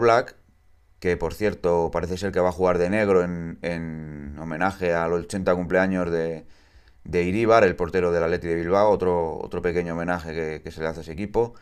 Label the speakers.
Speaker 1: Black, que por cierto parece ser que va a jugar de negro en, homenaje al 80 cumpleaños de, de el portero del Atleti de Bilbao, otro, otro pequeño homenaje que, que, se le hace a ese equipo.